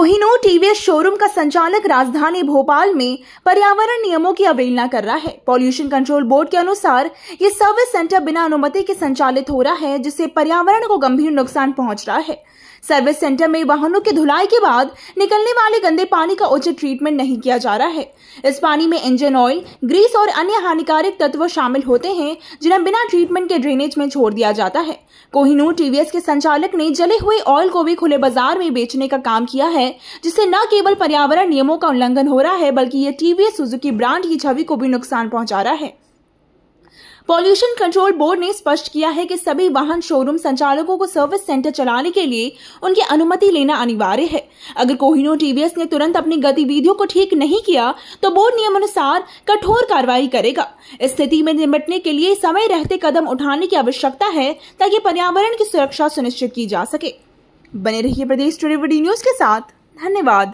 Kohinoor TVS showroom का संचालक राजधानी भोपाल में पर्यावरण नियमों की अवहेलना कर रहा है पॉल्यूशन कंट्रोल बोर्ड के अनुसार ये सर्विस सेंटर बिना अनुमति के संचालित हो रहा है जिससे पर्यावरण को गंभीर नुकसान पहुंच रहा है सर्विस सेंटर में वाहनों के धुलाई के बाद निकलने वाले गंदे पानी का उचित ट्रीटमेंट नहीं किया जा रहा है इस पानी में इंजन ऑयल ग्रीस और अन्य हानिकारक तत्व शामिल होते हैं जिन्हें बिना ट्रीटमेंट के ड्रेनेज में छोड़ दिया जाता है कोहिनूर टीवीएस के संचालक ने जले हुए ऑयल को भी खुले बाजार में बेचने का काम किया है जिससे न केवल पर्यावरण नियमों का उल्लंघन हो रहा है बल्कि ये टीवीएस सुजुकी ब्रांड की छवि को भी नुकसान पहुंचा रहा है पॉल्यूशन कंट्रोल बोर्ड ने स्पष्ट किया है कि सभी वाहन शोरूम संचालकों को सर्विस सेंटर चलाने के लिए उनकी अनुमति लेना अनिवार्य है अगर कोहिनो टीवीएस ने तुरंत अपनी गतिविधियों को ठीक नहीं किया तो बोर्ड नियमानुसार कठोर कार्रवाई करेगा स्थिति में निपटने के लिए समय रहते कदम उठाने की आवश्यकता है ताकि पर्यावरण की सुरक्षा सुनिश्चित की जा सके बने रहिए प्रदेश टूडे न्यूज के साथ धन्यवाद